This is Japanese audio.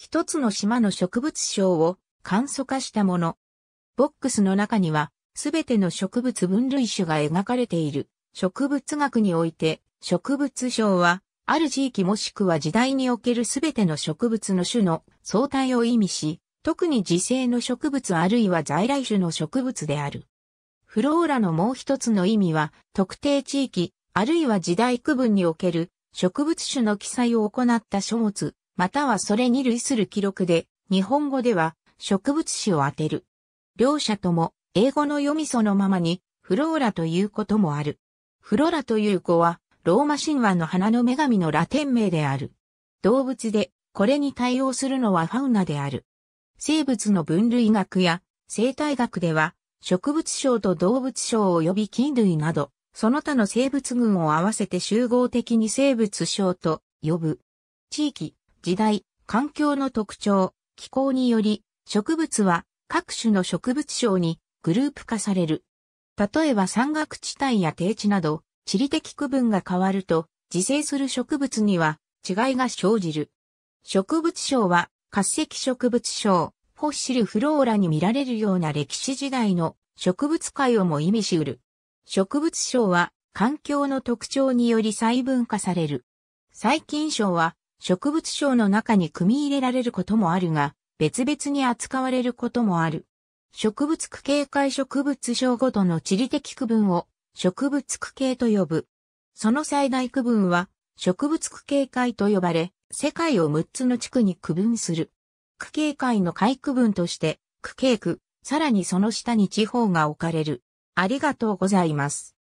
一つの島の植物相を簡素化したもの。ボックスの中には、すべての植物分類種が描かれている。植物学において、植物相は、ある地域もしくは時代におけるすべての植物の種の相対を意味し、特に自生の植物あるいは在来種の植物である。フローラのもう一つの意味は、特定地域、あるいは時代区分における植物種の記載を行った書物、またはそれに類する記録で、日本語では植物詩を当てる。両者とも英語の読みそのままにフローラということもある。フローラという子はローマ神話の花の女神のラテン名である。動物でこれに対応するのはファウナである。生物の分類学や生態学では植物省と動物を及び菌類などその他の生物群を合わせて集合的に生物省と呼ぶ。地域、時代、環境の特徴、気候により、植物は各種の植物省にグループ化される。例えば山岳地帯や低地など、地理的区分が変わると、自生する植物には違いが生じる。植物省は、活石植物省、フォッシルフローラに見られるような歴史時代の植物界をも意味しうる。植物省は、環境の特徴により細分化される。細菌省は、植物賞の中に組み入れられることもあるが、別々に扱われることもある。植物区形界植物賞ごとの地理的区分を植物区系と呼ぶ。その最大区分は植物区形界と呼ばれ、世界を6つの地区に区分する。区形界の界区分として、区形区、さらにその下に地方が置かれる。ありがとうございます。